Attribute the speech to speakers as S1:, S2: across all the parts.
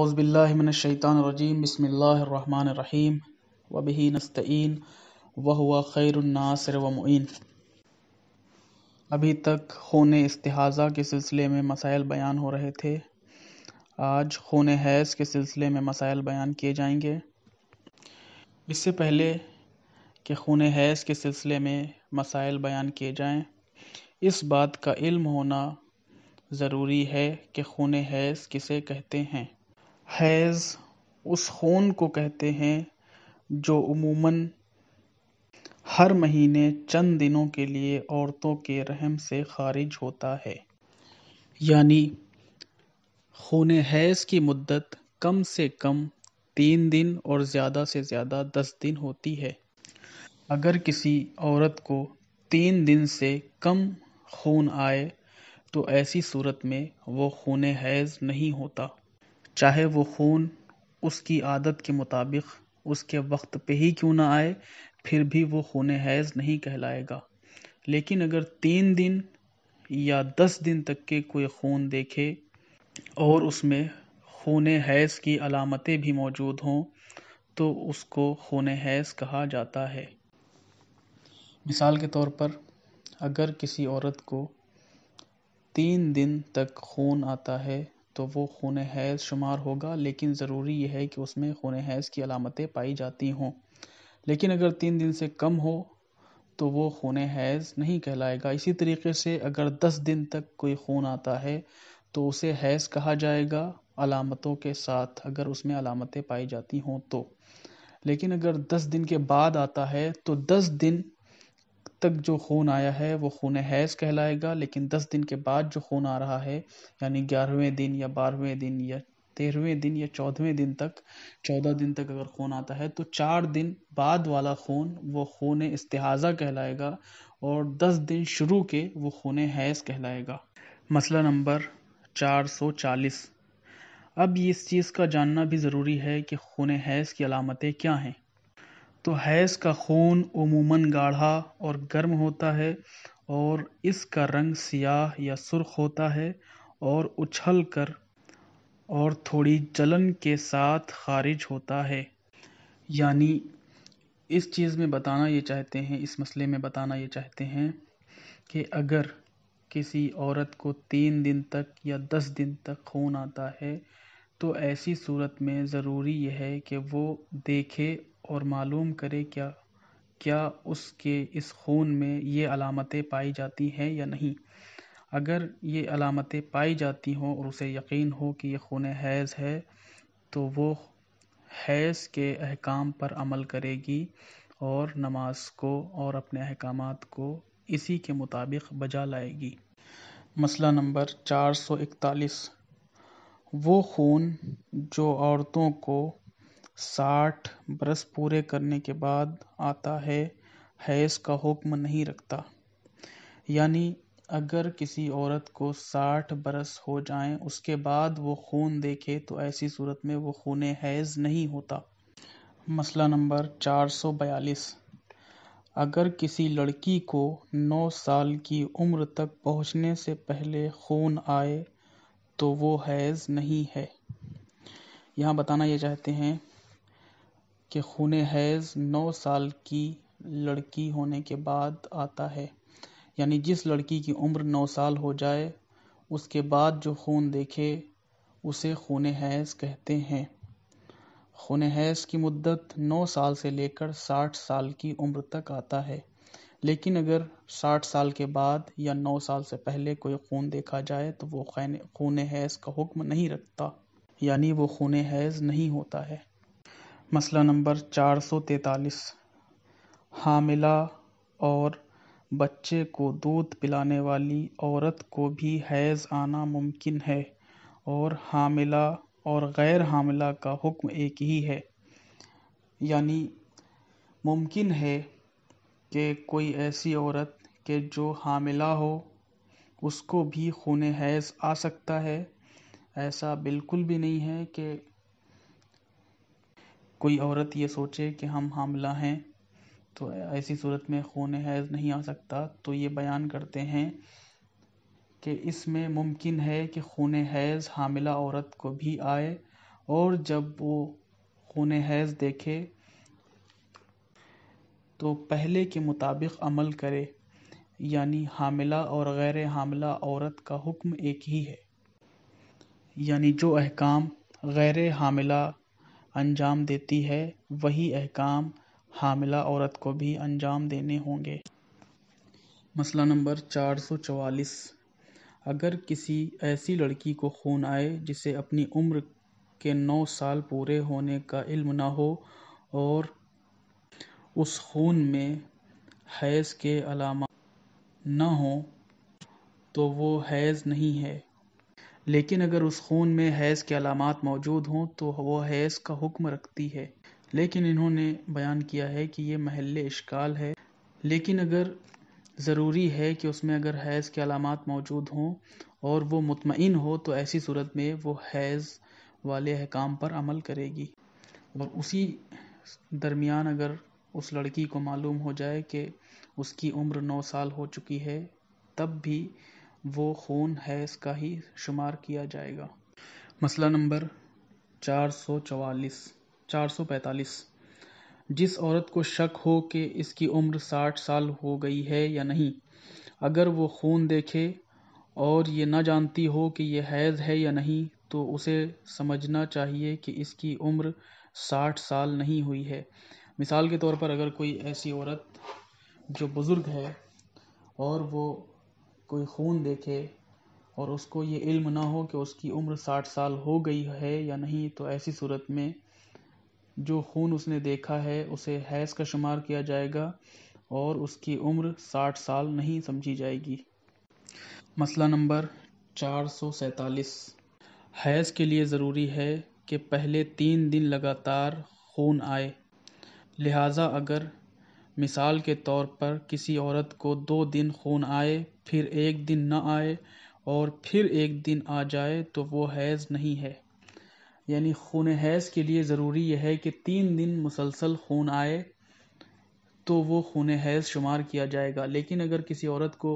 S1: अज़बिल्लिमिनशैतरजीम बसमीम वबी नस्तीन वह खैरनासर वमीन अभी तक खून इस्तेहाज़ा के सिलसिले में मसाइल बयान हो रहे थे आज खून हैज़ के सिलसिले में मसाइल बयान किए जाएंगे इससे पहले कि खून हैज़ के सिलसिले में मसाइल बयान किए जाएं इस बात का इल्म होना ज़रूरी है कि खून हैज़ किसे कहते हैं हैज़ उस ख़ून को कहते हैं जो उमूमन हर महीने चंद दिनों के लिए औरतों के रहम से ख़ारिज होता है यानी खून हैज़ की मुद्दत कम से कम तीन दिन और ज़्यादा से ज़्यादा दस दिन होती है अगर किसी औरत को तीन दिन से कम खून आए तो ऐसी सूरत में वो खून हैज़ नहीं होता चाहे वो खून उसकी आदत के मुताबिक उसके वक्त पे ही क्यों ना आए फिर भी वो खून हैज़ नहीं कहलाएगा लेकिन अगर तीन दिन या दस दिन तक के कोई खून देखे और उसमें खून हैज़ की अलामतें भी मौजूद हों तो उसको खून हैज़ कहा जाता है मिसाल के तौर पर अगर किसी औरत को तीन दिन तक खून आता है तो वो ख़ून हैज़ शुमार होगा लेकिन ज़रूरी यह है कि उसमें ख़ून हैज़ की अलामतें पाई जाती हों लेकिन अगर तीन दिन से कम हो तो वो ख़ून हैज़ नहीं कहलाएगा इसी तरीके से अगर दस दिन तक कोई खून आता है तो उसे हैज़ कहा जाएगा अलामतों के साथ अगर उसमें अलामतें पाई जाती हों तो लेकिन अगर दस दिन के बाद आता है तो दस दिन तक जो खून आया है वो खून हैज़ कहलाएगा लेकिन दस दिन के बाद जो खून आ रहा है यानी ग्यारहवें दिन या बारहवें दिन या तेरहवें दिन या चौदहवें दिन तक चौदह दिन तक अगर खून आता है तो चार दिन बाद वाला खून वो खून इस्तेहाज़ा कहलाएगा और दस दिन शुरू के वो खून हैज़ कहलाएगा मसला नंबर चार सौ चालीस अब इस चीज़ का जानना भी ज़रूरी है कि खून हैज़ की अलामतें क्या हैं तो हैज़ का ख़ून उमूमन गाढ़ा और गर्म होता है और इसका रंग सियाह या सुर्ख होता है और उछल कर और थोड़ी जलन के साथ ख़ारिज होता है यानी इस चीज़ में बताना ये चाहते हैं इस मसले में बताना ये चाहते हैं कि अगर किसी औरत को तीन दिन तक या दस दिन तक खून आता है तो ऐसी सूरत में ज़रूरी यह है कि वो देखे और मालूम करें क्या क्या उसके इस खून में ये अलामतें पाई जाती हैं या नहीं अगर ये अलामतें पाई जाती हों और उसे यकीन हो कि ये खून हैज़ है तो वो हैज़ के अहकाम पर अमल करेगी और नमाज को और अपने अहकाम को इसी के मुताबिक बजा लाएगी मसला नंबर चार सौ इकतालीस वो खून जो औरतों को साठ बरस पूरे करने के बाद आता है हैज़ का हुक्म नहीं रखता यानी अगर किसी औरत को साठ बरस हो जाएं उसके बाद वो खून देखे तो ऐसी सूरत में वो खून हैज़ नहीं होता मसला नंबर चार सौ बयालीस अगर किसी लड़की को नौ साल की उम्र तक पहुंचने से पहले खून आए तो वो हैज़ नहीं है यहाँ बताना ये चाहते हैं कि खून हैज़ नौ साल की लड़की होने के बाद आता है यानी जिस लड़की की उम्र नौ साल हो जाए उसके बाद जो खून देखे उसे खून हैज़ कहते हैं खून हैज़ की मुद्दत नौ साल से लेकर साठ साल की उम्र तक आता है लेकिन अगर साठ साल के बाद या नौ साल से पहले कोई खून देखा जाए तो वो खून हैज़ का हुक्म नहीं रखता यानी वो खून हैज़ नहीं होता है मसला नंबर चार सौ तैंतालीस हामिला और बच्चे को दूध पिलाने वाली औरत को भी हैज़ आना मुमकिन है और हामिला और गैर हामिला का हुक्म एक ही है यानी मुमकिन है कि कोई ऐसी औरत के जो हामिला हो उसको भी खून हैज़ आ सकता है ऐसा बिल्कुल भी नहीं है कि कोई औरत ये सोचे कि हम हामला हैं तो ऐसी सूरत में खून हैज़ नहीं आ सकता तो ये बयान करते हैं कि इसमें मुमकिन है कि खून हैज़ हामिला औरत को भी आए और जब वो खून हैज़ देखे तो पहले के मुताबिक अमल करे यानी हामिला और गैर हामिला औरत का हुक्म एक ही है यानी जो अहकाम गैर हामिला अंजाम देती है वही अहकाम हामिला औरत को भी अंजाम देने होंगे मसला नंबर चार सौ चवालीस अगर किसी ऐसी लड़की को खून आए जिसे अपनी उम्र के नौ साल पूरे होने का इल्म ना हो और उस खून में हैज़ के अलामा ना हो तो वो हैज़ नहीं है लेकिन अगर उस खून में हैज़ के अलामत मौजूद हों तो वह हैज़ का हुक्म रखती है लेकिन इन्होंने बयान किया है कि ये महल इश्काल है लेकिन अगर ज़रूरी है कि उसमें अगर हैज़ के अलामत मौजूद हों और वो मुतमिन हो तो ऐसी सूरत में वो हैज़ वाले अहकाम पर अमल करेगी और उसी दरमियान अगर उस लड़की को मालूम हो जाए कि उसकी उम्र नौ साल हो चुकी है तब भी वो ख़ून है का ही शुमार किया जाएगा मसला नंबर चार सौ चवालीस चार सौ पैंतालीस जिस औरत को शक हो कि इसकी उम्र साठ साल हो गई है या नहीं अगर वो खून देखे और ये ना जानती हो कि यह हैज़ है या नहीं तो उसे समझना चाहिए कि इसकी उम्र साठ साल नहीं हुई है मिसाल के तौर पर अगर कोई ऐसी औरत जो बुज़ुर्ग है और वो कोई खून देखे और उसको ये इल्म ना हो कि उसकी उम्र साठ साल हो गई है या नहीं तो ऐसी सूरत में जो खून उसने देखा है उसे हैज़ का शुमार किया जाएगा और उसकी उम्र साठ साल नहीं समझी जाएगी मसला नंबर चार सौ सैंतालीस हैज़ के लिए ज़रूरी है कि पहले तीन दिन लगातार खून आए लिहाजा अगर मिसाल के तौर पर किसी औरत को दो दिन खून आए फिर एक दिन न आए और फिर एक दिन आ जाए तो वो हैज़ नहीं है यानी खून हैज़ के लिए ज़रूरी यह है कि तीन दिन मुसलसल खून आए तो वो खून हैज़ शुमार किया जाएगा लेकिन अगर किसी औरत को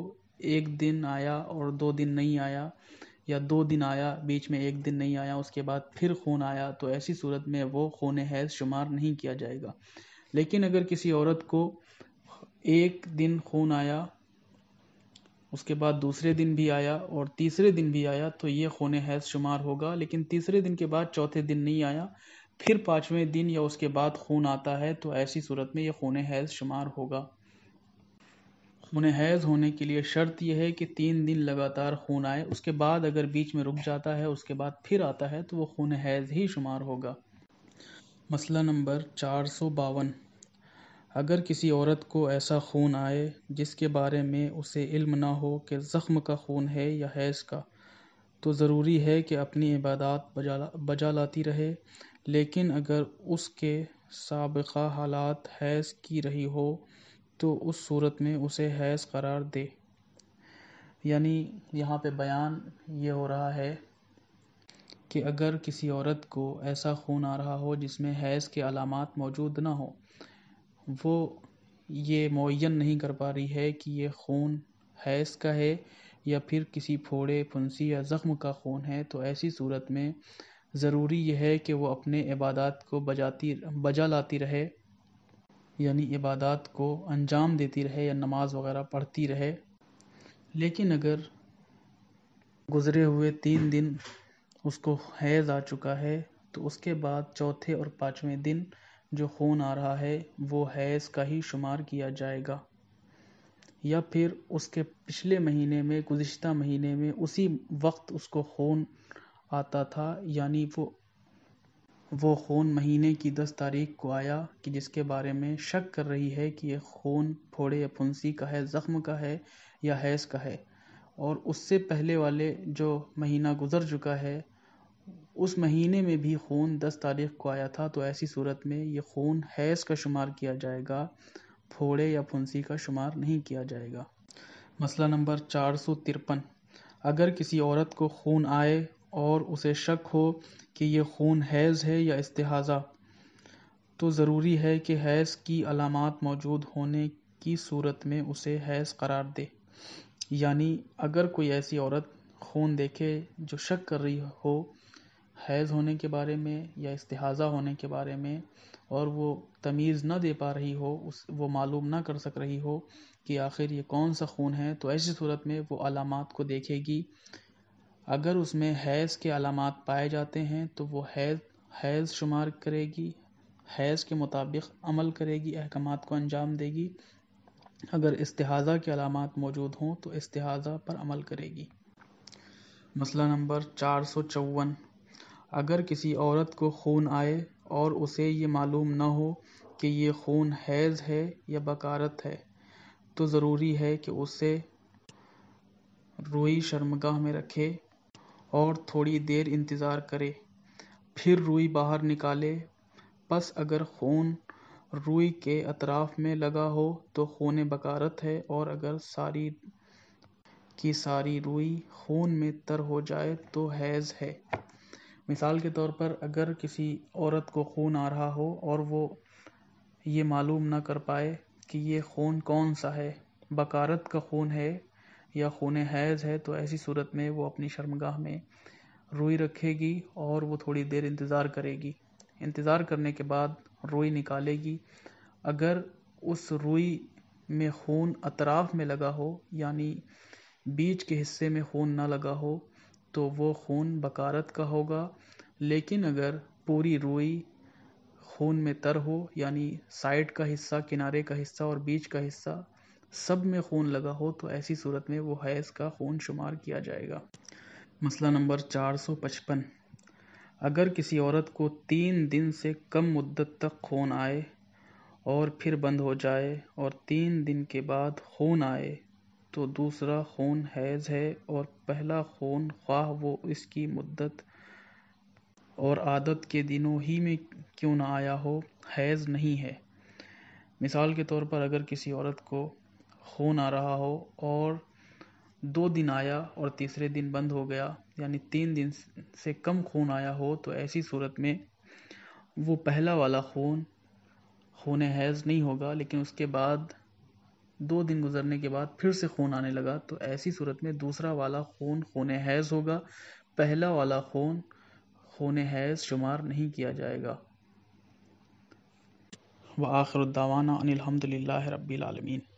S1: एक दिन आया और दो दिन नहीं आया या दो दिन आया बीच में एक दिन नहीं आया उसके बाद फिर खून आया तो ऐसी सूरत में वो खून हैज़ शुमार नहीं किया जाएगा लेकिन अगर किसी औरत को एक दिन खून आया उसके बाद दूसरे दिन भी आया और तीसरे दिन भी आया तो ये खून हैज शुमार होगा लेकिन तीसरे दिन के बाद चौथे दिन नहीं आया फिर पाँचवें दिन या उसके बाद खून आता है तो ऐसी सूरत में यह खून हैज़ शुमार होगा खून हैज़ होने के लिए शर्त यह है कि तीन दिन लगातार खून आए उसके बाद अगर बीच में रुक जाता है उसके बाद फिर आता है तो वो खून हैज़ ही शुमार होगा मसला नंबर चार सौ बावन अगर किसी औरत को ऐसा खून आए जिसके बारे में उसे इल्म ना हो कि ज़ख्म का खून है या हैज़ का तो ज़रूरी है कि अपनी इबादत बजा बजा लाती रहे लेकिन अगर उसके सबका हालात हैज़ की रही हो तो उस सूरत में उसे हैज़ करार दे यानी यहाँ पे बयान ये हो रहा है कि अगर किसी औरत को ऐसा खून आ रहा हो जिसमें हैज़ के अलामत मौजूद ना हो वो ये मुन नहीं कर पा रही है कि ये खून हैज़ का है या फिर किसी फोड़े फुंसी या ज़ख्म का खून है तो ऐसी सूरत में ज़रूरी यह है कि वो अपने इबादत को बजाती बजा लाती रहे यानी इबादत को अंजाम देती रहे या नमाज वगैरह पढ़ती रहे लेकिन अगर गुज़रे हुए तीन दिन उसको हैज़ आ चुका है तो उसके बाद चौथे और पाँचवें दिन जो खून आ रहा है वो हैज़ का ही शुमार किया जाएगा या फिर उसके पिछले महीने में गुज्त महीने में उसी वक्त उसको खून आता था यानी वो वो खून महीने की दस तारीख को आया कि जिसके बारे में शक कर रही है कि ये खून फोड़े या फुंसी का है ज़ख्म का है या हैज़ का है और उससे पहले वाले जो महीना गुज़र चुका है उस महीने में भी खून दस तारीख को आया था तो ऐसी सूरत में ये खून हैज़ का शुमार किया जाएगा फोड़े या फुंसी का शुमार नहीं किया जाएगा मसला नंबर चार सौ तिरपन अगर किसी औरत को खून आए और उसे शक हो कि यह खून हैज़ है या इस्तेहाज़ा तो ज़रूरी है कि हैज़ की अलामत मौजूद होने की सूरत में उसे हैज़ करार दे यानी अगर कोई ऐसी औरत खून देखे जो शक कर रही हो हैज़ होने के बारे में या इस्तेहाज़ा होने के बारे में और वो तमीज़ ना दे पा रही हो उस वो मालूम ना कर सक रही हो कि आखिर ये कौन सा खून है तो ऐसी सूरत में वो अलामत को देखेगी अगर उसमें हैज़ के अलामत पाए जाते हैं तो वो हैज़ हैज़ शुमार करेगी हैज़ के मुताबिक अमल करेगी अहकाम को अंजाम देगी अगर इस्तेहाज़ा की अलामत मौजूद हों तो इस्तेहाज़ा पर अमल करेगी मसला नंबर चार सौ चौवन अगर किसी औरत को खून आए और उसे ये मालूम ना हो कि ये खून हैज़ है या बकारत है तो ज़रूरी है कि उसे रुई शर्मगाह में रखे और थोड़ी देर इंतज़ार करे फिर रुई बाहर निकाले बस अगर खून रुई के अतराफ में लगा हो तो खून बकारत है और अगर सारी की सारी रुई खून में तर हो जाए तो हैज़ है मिसाल के तौर पर अगर किसी औरत को खून आ रहा हो और वो ये मालूम ना कर पाए कि ये खून कौन सा है बकारत का खून है या खून हैज़ है तो ऐसी सूरत में वो अपनी शर्मगाह में रुई रखेगी और वो थोड़ी देर इंतज़ार करेगी इंतज़ार करने के बाद रुई निकालेगी अगर उस रुई में खून अतराफ में लगा हो यानी बीच के हिस्से में खून ना लगा हो तो वो खून बकारत का होगा लेकिन अगर पूरी रुई खून में तर हो यानी साइड का हिस्सा किनारे का हिस्सा और बीच का हिस्सा सब में खून लगा हो तो ऐसी सूरत में वो हैज़ का खून शुमार किया जाएगा मसला नंबर चार सौ पचपन अगर किसी औरत को तीन दिन से कम मुद्दत तक ख़ून आए और फिर बंद हो जाए और तीन दिन के बाद खून आए तो दूसरा खून हैज़ है और पहला खून ख्वाह वो इसकी मुद्दत और आदत के दिनों ही में क्यों ना आया हो हैज़ नहीं है मिसाल के तौर पर अगर किसी औरत को खून आ रहा हो और दो दिन आया और तीसरे दिन बंद हो गया यानी तीन दिन से कम खून आया हो तो ऐसी सूरत में वो पहला वाला खून खून हैज़ नहीं होगा लेकिन उसके बाद दो दिन गुजरने के बाद फिर से खून आने लगा तो ऐसी सूरत में दूसरा वाला खून खून हैज़ होगा पहला वाला खून खून हैज़ शुमार नहीं किया जाएगा व आखिर दावाना अनिलहमदिल्ला आलमीन